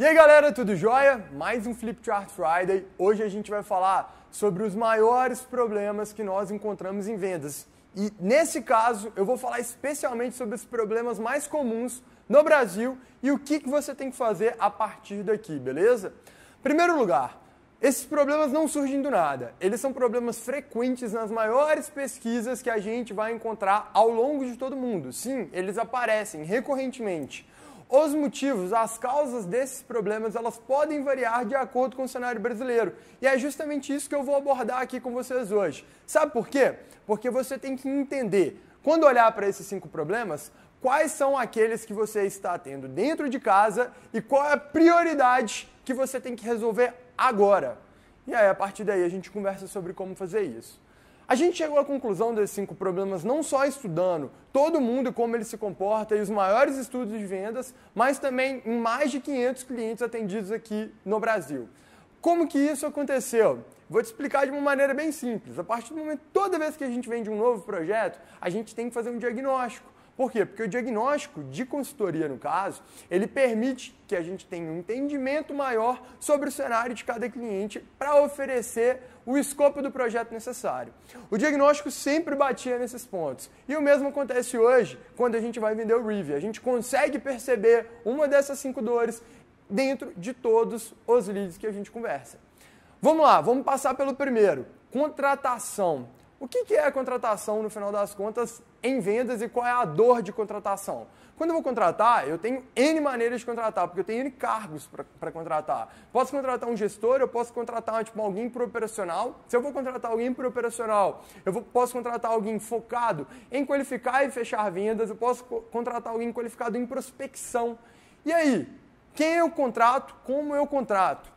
E aí galera, tudo jóia? Mais um Flipchart Friday. Hoje a gente vai falar sobre os maiores problemas que nós encontramos em vendas. E nesse caso, eu vou falar especialmente sobre os problemas mais comuns no Brasil e o que, que você tem que fazer a partir daqui, beleza? Primeiro lugar, esses problemas não surgem do nada, eles são problemas frequentes nas maiores pesquisas que a gente vai encontrar ao longo de todo mundo. Sim, eles aparecem recorrentemente. Os motivos, as causas desses problemas, elas podem variar de acordo com o cenário brasileiro. E é justamente isso que eu vou abordar aqui com vocês hoje. Sabe por quê? Porque você tem que entender, quando olhar para esses cinco problemas, quais são aqueles que você está tendo dentro de casa e qual é a prioridade que você tem que resolver agora. E aí, a partir daí, a gente conversa sobre como fazer isso. A gente chegou à conclusão desses cinco problemas não só estudando todo mundo e como ele se comporta e os maiores estudos de vendas, mas também em mais de 500 clientes atendidos aqui no Brasil. Como que isso aconteceu? Vou te explicar de uma maneira bem simples. A partir do momento, toda vez que a gente vende um novo projeto, a gente tem que fazer um diagnóstico. Por quê? Porque o diagnóstico de consultoria, no caso, ele permite que a gente tenha um entendimento maior sobre o cenário de cada cliente para oferecer o escopo do projeto necessário. O diagnóstico sempre batia nesses pontos. E o mesmo acontece hoje quando a gente vai vender o Rive. A gente consegue perceber uma dessas cinco dores dentro de todos os leads que a gente conversa. Vamos lá, vamos passar pelo primeiro. Contratação. O que é a contratação, no final das contas, em vendas e qual é a dor de contratação? Quando eu vou contratar, eu tenho N maneiras de contratar, porque eu tenho N cargos para contratar. Posso contratar um gestor, eu posso contratar tipo, alguém para operacional. Se eu vou contratar alguém para operacional, eu vou, posso contratar alguém focado em qualificar e fechar vendas, eu posso co contratar alguém qualificado em prospecção. E aí, quem eu contrato, como eu contrato?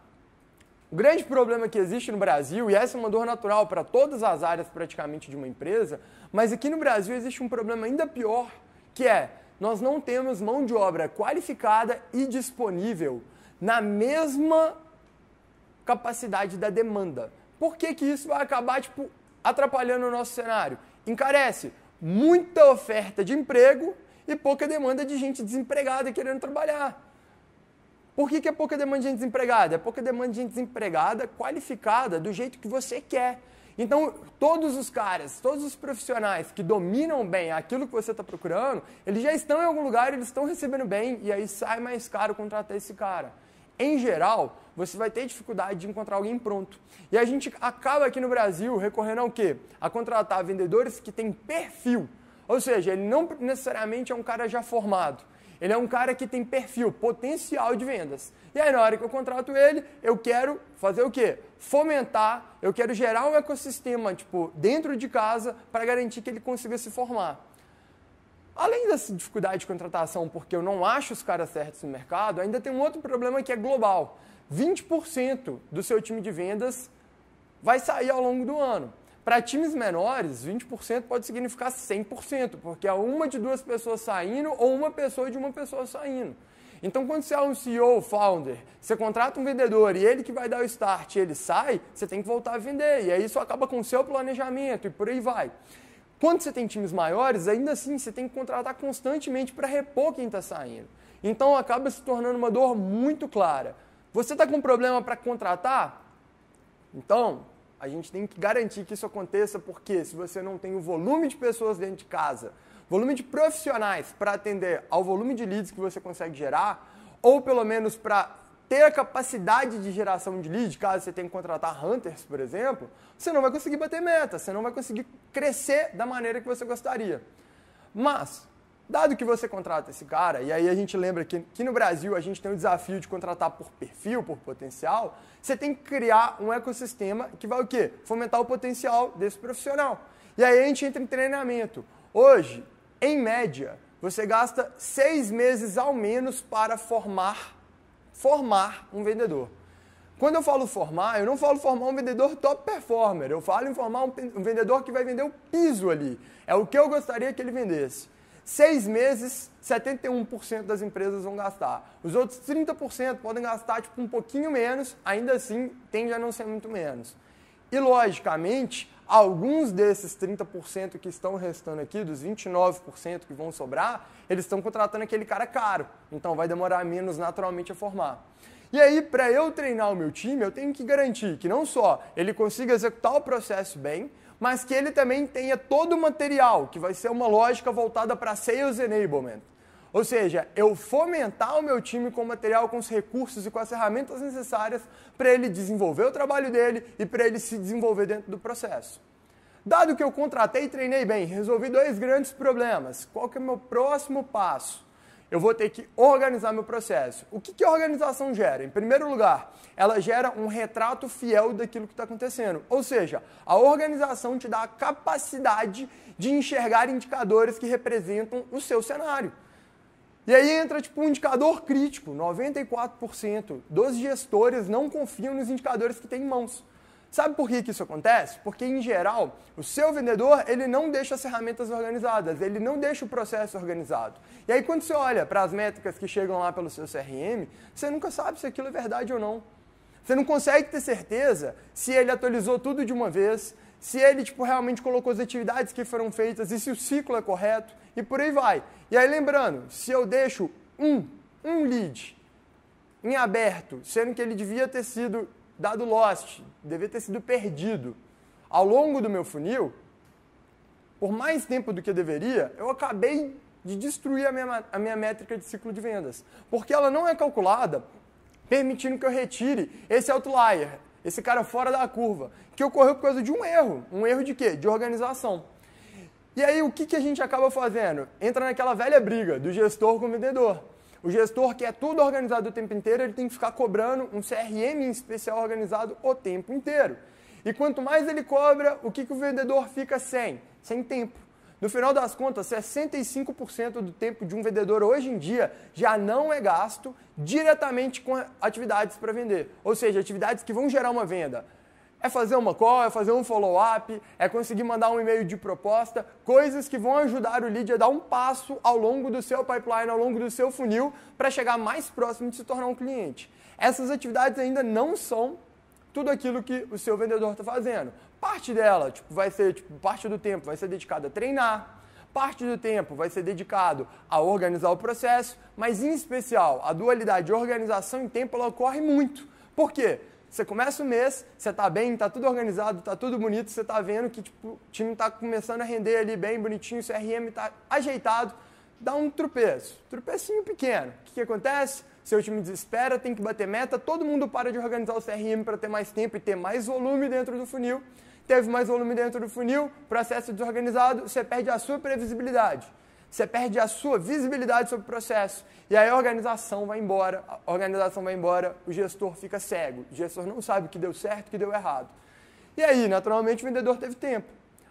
O grande problema que existe no Brasil, e essa é uma dor natural para todas as áreas praticamente de uma empresa, mas aqui no Brasil existe um problema ainda pior, que é nós não temos mão de obra qualificada e disponível na mesma capacidade da demanda. Por que, que isso vai acabar tipo, atrapalhando o nosso cenário? Encarece muita oferta de emprego e pouca demanda de gente desempregada querendo trabalhar. Por que, que é pouca demanda de gente desempregada? É pouca demanda de gente desempregada qualificada do jeito que você quer. Então, todos os caras, todos os profissionais que dominam bem aquilo que você está procurando, eles já estão em algum lugar, eles estão recebendo bem, e aí sai mais caro contratar esse cara. Em geral, você vai ter dificuldade de encontrar alguém pronto. E a gente acaba aqui no Brasil recorrendo ao quê? A contratar vendedores que têm perfil. Ou seja, ele não necessariamente é um cara já formado. Ele é um cara que tem perfil, potencial de vendas. E aí, na hora que eu contrato ele, eu quero fazer o quê? Fomentar, eu quero gerar um ecossistema, tipo, dentro de casa, para garantir que ele consiga se formar. Além dessa dificuldade de contratação, porque eu não acho os caras certos no mercado, ainda tem um outro problema que é global. 20% do seu time de vendas vai sair ao longo do ano. Para times menores, 20% pode significar 100%, porque há é uma de duas pessoas saindo ou uma pessoa de uma pessoa saindo. Então, quando você é um CEO, founder, você contrata um vendedor e ele que vai dar o start e ele sai, você tem que voltar a vender. E aí isso acaba com o seu planejamento e por aí vai. Quando você tem times maiores, ainda assim você tem que contratar constantemente para repor quem está saindo. Então acaba se tornando uma dor muito clara. Você está com problema para contratar? Então, a gente tem que garantir que isso aconteça, porque se você não tem o volume de pessoas dentro de casa, volume de profissionais para atender ao volume de leads que você consegue gerar, ou pelo menos para ter a capacidade de geração de leads, caso você tenha que contratar hunters, por exemplo, você não vai conseguir bater meta, você não vai conseguir crescer da maneira que você gostaria. Mas Dado que você contrata esse cara, e aí a gente lembra que, que no Brasil a gente tem o desafio de contratar por perfil, por potencial, você tem que criar um ecossistema que vai o quê? Fomentar o potencial desse profissional. E aí a gente entra em treinamento. Hoje, em média, você gasta seis meses ao menos para formar, formar um vendedor. Quando eu falo formar, eu não falo formar um vendedor top performer, eu falo em formar um, um vendedor que vai vender o piso ali. É o que eu gostaria que ele vendesse seis meses, 71% das empresas vão gastar. Os outros 30% podem gastar tipo, um pouquinho menos, ainda assim tende a não ser muito menos. E, logicamente, alguns desses 30% que estão restando aqui, dos 29% que vão sobrar, eles estão contratando aquele cara caro. Então, vai demorar menos naturalmente a formar. E aí, para eu treinar o meu time, eu tenho que garantir que não só ele consiga executar o processo bem, mas que ele também tenha todo o material, que vai ser uma lógica voltada para sales enablement. Ou seja, eu fomentar o meu time com o material, com os recursos e com as ferramentas necessárias para ele desenvolver o trabalho dele e para ele se desenvolver dentro do processo. Dado que eu contratei e treinei bem, resolvi dois grandes problemas. Qual que é o meu próximo passo? eu vou ter que organizar meu processo. O que, que a organização gera? Em primeiro lugar, ela gera um retrato fiel daquilo que está acontecendo. Ou seja, a organização te dá a capacidade de enxergar indicadores que representam o seu cenário. E aí entra tipo um indicador crítico. 94% dos gestores não confiam nos indicadores que têm em mãos. Sabe por que, que isso acontece? Porque, em geral, o seu vendedor ele não deixa as ferramentas organizadas, ele não deixa o processo organizado. E aí, quando você olha para as métricas que chegam lá pelo seu CRM, você nunca sabe se aquilo é verdade ou não. Você não consegue ter certeza se ele atualizou tudo de uma vez, se ele tipo, realmente colocou as atividades que foram feitas e se o ciclo é correto e por aí vai. E aí, lembrando, se eu deixo um, um lead em aberto, sendo que ele devia ter sido dado lost, devia ter sido perdido. Ao longo do meu funil, por mais tempo do que eu deveria, eu acabei de destruir a minha, a minha métrica de ciclo de vendas. Porque ela não é calculada permitindo que eu retire esse outlier, esse cara fora da curva, que ocorreu por causa de um erro. Um erro de quê? De organização. E aí o que, que a gente acaba fazendo? Entra naquela velha briga do gestor com o vendedor. O gestor que é tudo organizado o tempo inteiro, ele tem que ficar cobrando um CRM em especial organizado o tempo inteiro. E quanto mais ele cobra, o que, que o vendedor fica sem? Sem tempo. No final das contas, 65% do tempo de um vendedor hoje em dia já não é gasto diretamente com atividades para vender, ou seja, atividades que vão gerar uma venda. É fazer uma call, é fazer um follow-up, é conseguir mandar um e-mail de proposta, coisas que vão ajudar o lead a dar um passo ao longo do seu pipeline, ao longo do seu funil, para chegar mais próximo de se tornar um cliente. Essas atividades ainda não são tudo aquilo que o seu vendedor está fazendo. Parte dela tipo, vai ser, tipo, parte do tempo vai ser dedicada a treinar, Parte do tempo vai ser dedicado a organizar o processo, mas em especial a dualidade de organização e tempo ela ocorre muito. Por quê? Você começa o mês, você tá bem, tá tudo organizado, tá tudo bonito, você tá vendo que tipo, o time tá começando a render ali bem bonitinho, o CRM tá ajeitado, dá um tropeço, tropecinho pequeno. O que, que acontece? Seu time desespera, tem que bater meta, todo mundo para de organizar o CRM para ter mais tempo e ter mais volume dentro do funil. Teve mais volume dentro do funil, processo desorganizado, você perde a sua previsibilidade. Você perde a sua visibilidade sobre o processo. E aí a organização vai embora, a organização vai embora, o gestor fica cego. O gestor não sabe o que deu certo, o que deu errado. E aí, naturalmente, o vendedor teve tempo.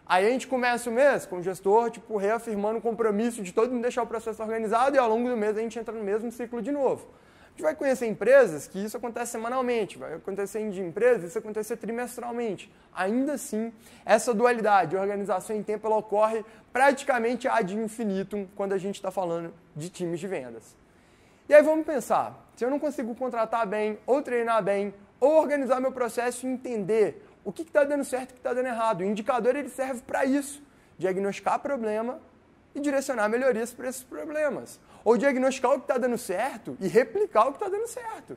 Aí a gente começa o mês com o gestor, tipo, reafirmando o compromisso de todo mundo deixar o processo organizado e ao longo do mês a gente entra no mesmo ciclo de novo. A gente vai conhecer empresas que isso acontece semanalmente, vai acontecer de empresas isso acontecer trimestralmente. Ainda assim, essa dualidade, organização em tempo, ela ocorre praticamente ad infinitum quando a gente está falando de times de vendas. E aí vamos pensar, se eu não consigo contratar bem, ou treinar bem, ou organizar meu processo e entender o que está dando certo e o que está dando errado. O indicador ele serve para isso, diagnosticar problema e direcionar melhorias para esses problemas ou diagnosticar o que está dando certo e replicar o que está dando certo.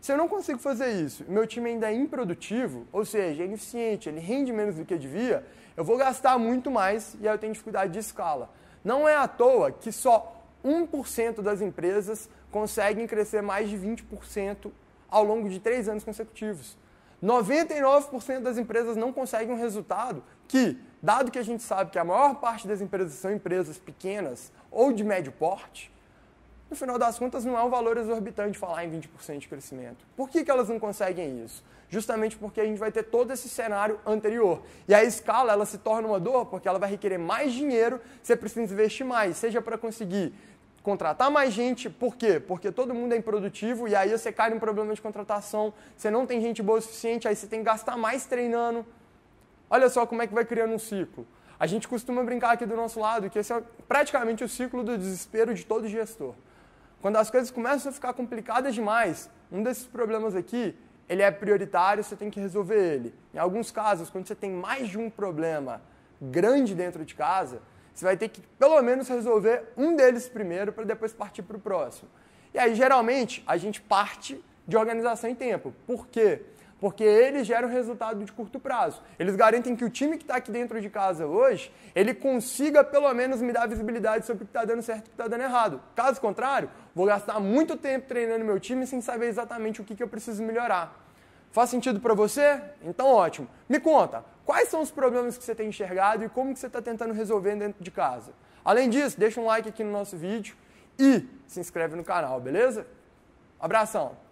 Se eu não consigo fazer isso, meu time ainda é improdutivo, ou seja, é ineficiente, ele rende menos do que devia, eu vou gastar muito mais e aí eu tenho dificuldade de escala. Não é à toa que só 1% das empresas conseguem crescer mais de 20% ao longo de três anos consecutivos. 99% das empresas não conseguem um resultado que dado que a gente sabe que a maior parte das empresas são empresas pequenas ou de médio porte, no final das contas não é um valor exorbitante falar em 20% de crescimento. Por que, que elas não conseguem isso? Justamente porque a gente vai ter todo esse cenário anterior. E a escala ela se torna uma dor porque ela vai requerer mais dinheiro, você precisa investir mais, seja para conseguir contratar mais gente, por quê? Porque todo mundo é improdutivo e aí você cai num problema de contratação, você não tem gente boa o suficiente, aí você tem que gastar mais treinando. Olha só como é que vai criando um ciclo. A gente costuma brincar aqui do nosso lado que esse é praticamente o ciclo do desespero de todo gestor. Quando as coisas começam a ficar complicadas demais, um desses problemas aqui, ele é prioritário, você tem que resolver ele. Em alguns casos, quando você tem mais de um problema grande dentro de casa, você vai ter que pelo menos resolver um deles primeiro para depois partir para o próximo. E aí, geralmente, a gente parte de organização em tempo. Por quê? porque eles geram resultado de curto prazo. Eles garantem que o time que está aqui dentro de casa hoje, ele consiga pelo menos me dar visibilidade sobre o que está dando certo e o que está dando errado. Caso contrário, vou gastar muito tempo treinando meu time sem saber exatamente o que, que eu preciso melhorar. Faz sentido para você? Então ótimo. Me conta, quais são os problemas que você tem enxergado e como que você está tentando resolver dentro de casa? Além disso, deixa um like aqui no nosso vídeo e se inscreve no canal, beleza? Abração!